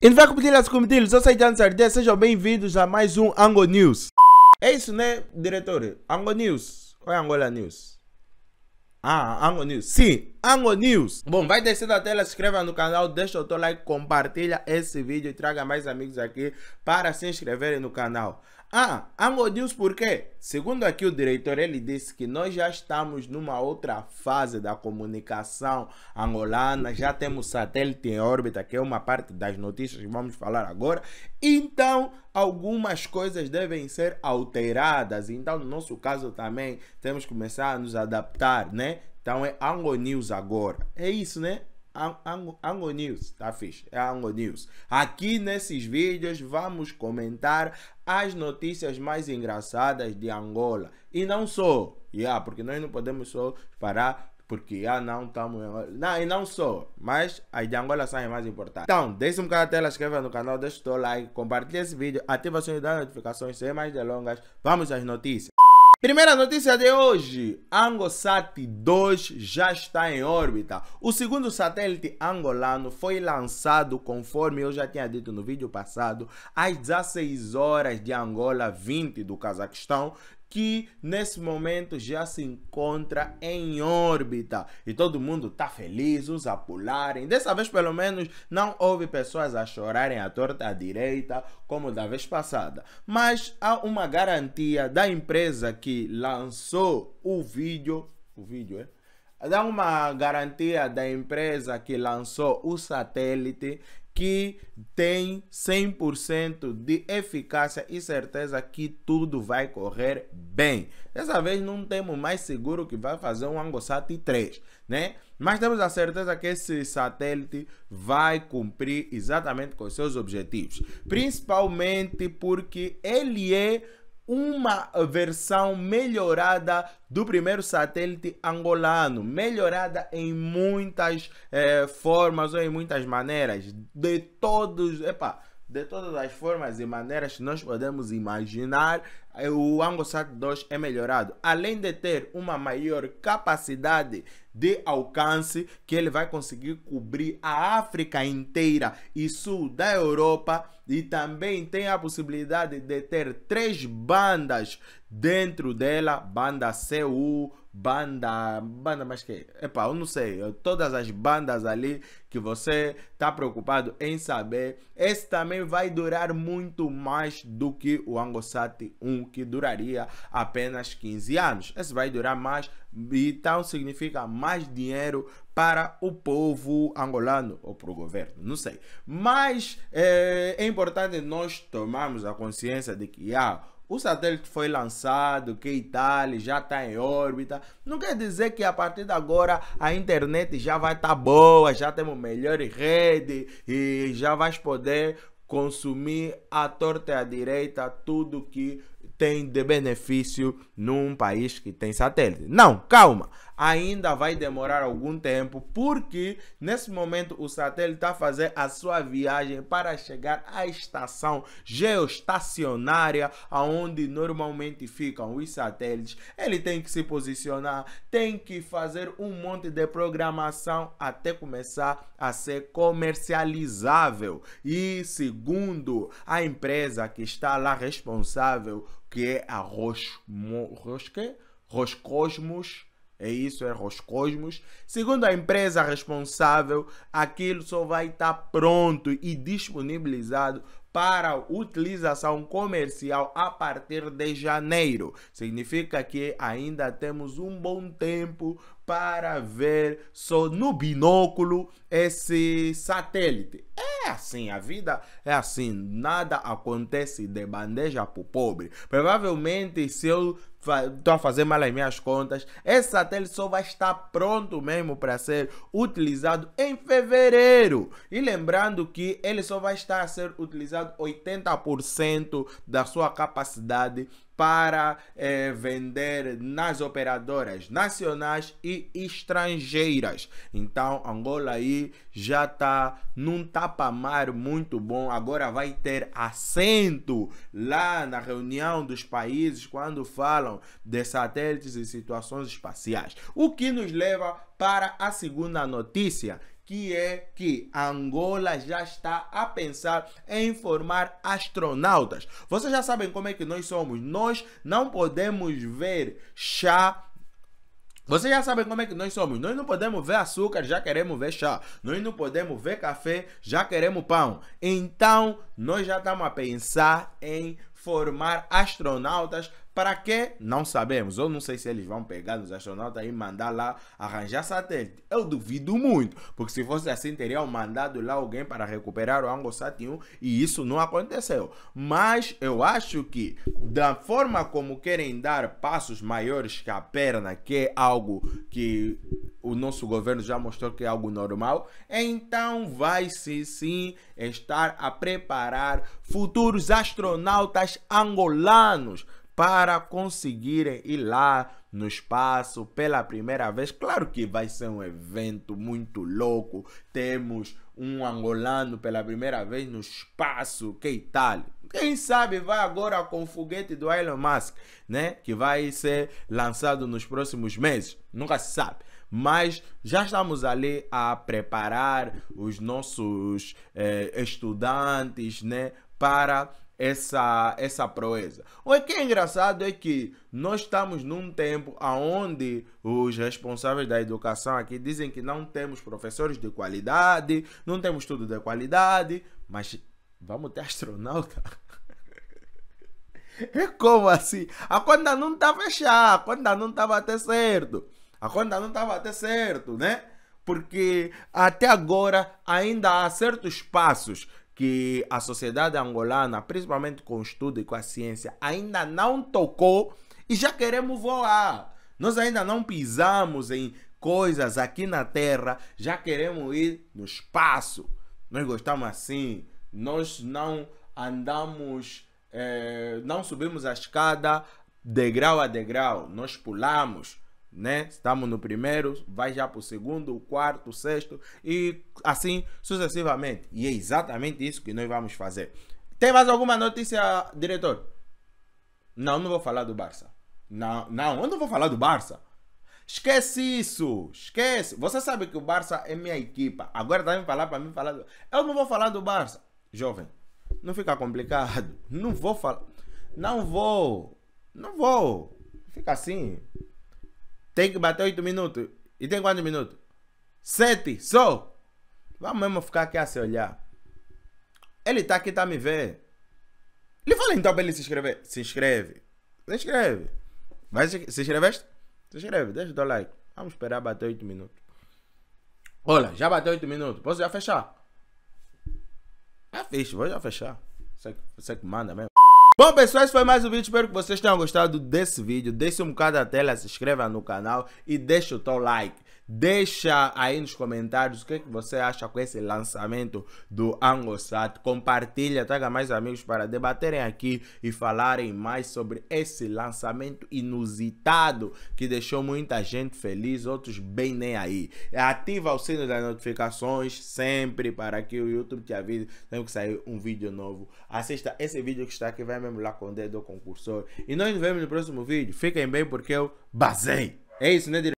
E não vai compartilhar com eu sou Saitan Sardé, sejam bem-vindos a mais um Ango News. É isso, né, diretor? Ango News, Qual é Angola News? Ah, Ango News. Sim, Ango News. Bom, vai descer da tela, se inscreva no canal, deixa o teu like, compartilha esse vídeo e traga mais amigos aqui para se inscreverem no canal. Ah, Ango News por quê? Segundo aqui o diretor, ele disse que nós já estamos numa outra fase da comunicação angolana, já temos satélite em órbita, que é uma parte das notícias que vamos falar agora, então, algumas coisas devem ser alteradas. Então, no nosso caso também, temos que começar a nos adaptar, né? Então, é Ango News agora. É isso, né? Ango, Ango News, tá fixe, é Ango News. Aqui nesses vídeos vamos comentar as notícias mais engraçadas de Angola. E não só, yeah, porque nós não podemos só parar porque ah, não estamos em Não, e não só, mas as de Angola são as mais importantes. Então, deixe um bocado na tela, inscreva no canal, deixa o seu like, compartilhe esse vídeo, ativa o sininho das notificações, sem mais delongas, vamos às notícias. Primeira notícia de hoje: Angosat 2 já está em órbita. O segundo satélite angolano foi lançado, conforme eu já tinha dito no vídeo passado, às 16 horas de Angola 20 do Cazaquistão que nesse momento já se encontra em órbita e todo mundo está feliz, os a pularem. Dessa vez, pelo menos, não houve pessoas a chorarem à torta à direita, como da vez passada. Mas há uma garantia da empresa que lançou o vídeo. O vídeo, é? Dá uma garantia da empresa que lançou o satélite que tem 100% de eficácia e certeza que tudo vai correr bem. Dessa vez não temos mais seguro que vai fazer um Angosat 3, né? Mas temos a certeza que esse satélite vai cumprir exatamente com seus objetivos, principalmente porque ele é uma versão melhorada do primeiro satélite angolano, melhorada em muitas eh, formas ou em muitas maneiras, de todos, epa, de todas as formas e maneiras que nós podemos imaginar, eh, o AngoSat 2 é melhorado, além de ter uma maior capacidade de alcance, que ele vai conseguir cobrir a África inteira e sul da Europa, e também tem a possibilidade de ter três bandas dentro dela, banda CU, banda, banda mais que, epá, eu não sei, todas as bandas ali que você está preocupado em saber, esse também vai durar muito mais do que o Angosati 1, que duraria apenas 15 anos. Esse vai durar mais, então significa mais dinheiro para o povo angolano ou para o governo, não sei. Mas é, é importante nós tomarmos a consciência de que há ah, o satélite foi lançado, que Itália já está em órbita. Não quer dizer que a partir de agora a internet já vai estar tá boa, já temos melhores redes e já vais poder consumir à torta e à direita tudo que tem de benefício num país que tem satélite. Não, calma, ainda vai demorar algum tempo, porque nesse momento o satélite está fazendo a sua viagem para chegar à estação geoestacionária, aonde normalmente ficam os satélites. Ele tem que se posicionar, tem que fazer um monte de programação até começar a ser comercializável. E segundo a empresa que está lá responsável que é a Rosmo, Roscosmos. É isso, é Roscosmos. Segundo a empresa responsável, aquilo só vai estar pronto e disponibilizado para utilização comercial a partir de janeiro. Significa que ainda temos um bom tempo para ver só no binóculo esse satélite. É assim, a vida é assim, nada acontece de bandeja para o pobre. Provavelmente, se eu estou a fazer mal as minhas contas, esse satélite só vai estar pronto mesmo para ser utilizado em fevereiro. E lembrando que ele só vai estar a ser utilizado 80% da sua capacidade para eh, vender nas operadoras nacionais e estrangeiras. Então, Angola aí já está num tapamar muito bom. Agora vai ter assento lá na reunião dos países quando falam de satélites e situações espaciais. O que nos leva para a segunda notícia, que é que Angola já está a pensar em formar astronautas. Vocês já sabem como é que nós somos. Nós não podemos ver chá vocês já sabem como é que nós somos. Nós não podemos ver açúcar, já queremos ver chá. Nós não podemos ver café, já queremos pão. Então, nós já estamos a pensar em formar astronautas para quê? Não sabemos. Eu não sei se eles vão pegar os astronautas e mandar lá arranjar satélite. Eu duvido muito, porque se fosse assim, teriam mandado lá alguém para recuperar o Angosat 1 e isso não aconteceu. Mas eu acho que, da forma como querem dar passos maiores que a perna, que é algo que o nosso governo já mostrou que é algo normal, então vai-se sim estar a preparar futuros astronautas angolanos para conseguirem ir lá no espaço pela primeira vez. Claro que vai ser um evento muito louco. Temos um angolano pela primeira vez no espaço, que tal? Quem sabe vai agora com o foguete do Elon Musk, né? Que vai ser lançado nos próximos meses. Nunca se sabe mas já estamos ali a preparar os nossos eh, estudantes né, para essa, essa proeza. O que é engraçado é que nós estamos num tempo onde os responsáveis da educação aqui dizem que não temos professores de qualidade, não temos tudo de qualidade, mas vamos ter astronauta. É como assim? A conta não está fechada, a conta não está até certo. A conta não está até certo, né? Porque até agora ainda há certos passos que a sociedade angolana, principalmente com o estudo e com a ciência, ainda não tocou e já queremos voar. Nós ainda não pisamos em coisas aqui na Terra, já queremos ir no espaço. Nós gostamos assim. Nós não andamos, eh, não subimos a escada degrau a degrau, nós pulamos né? Estamos no primeiro, vai já para o segundo, o quarto, o sexto e assim sucessivamente. E é exatamente isso que nós vamos fazer. Tem mais alguma notícia, diretor? Não, não vou falar do Barça. Não, não, eu não vou falar do Barça. Esquece isso, esquece. Você sabe que o Barça é minha equipa. Agora tá me falar para mim falar. Do... Eu não vou falar do Barça, jovem. Não fica complicado. Não vou falar. Não vou. Não vou. Fica assim. Tem que bater 8 minutos. E tem quantos minutos? 7 só. Vamos mesmo ficar aqui a se olhar. Ele tá aqui, tá me vendo. Ele falou então pra ele se inscrever. Se inscreve. Se inscreve. Vai se, se inscreveste? Se inscreve, deixa o teu like. Vamos esperar bater 8 minutos. Olha, já bateu 8 minutos. Posso já fechar? Já fecho, vou já fechar. Você, você que manda mesmo. Bom pessoal, esse foi mais um vídeo, espero que vocês tenham gostado desse vídeo, deixe um bocado da tela, se inscreva no canal e deixe o teu like. Deixa aí nos comentários o que, é que você acha com esse lançamento do Angosat. Compartilha, traga mais amigos para debaterem aqui e falarem mais sobre esse lançamento inusitado que deixou muita gente feliz, outros bem nem aí. Ativa o sino das notificações sempre para que o YouTube te avise sempre que sair um vídeo novo. Assista esse vídeo que está aqui, vai mesmo lá com o dedo do concursor. E nós nos vemos no próximo vídeo. Fiquem bem porque eu basei. É isso, né, diretor?